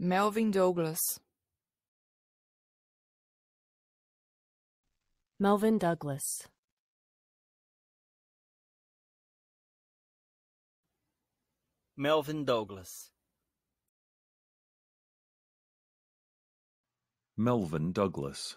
Melvin Douglas. Melvin Douglas. Melvin Douglas. Melvin Douglas.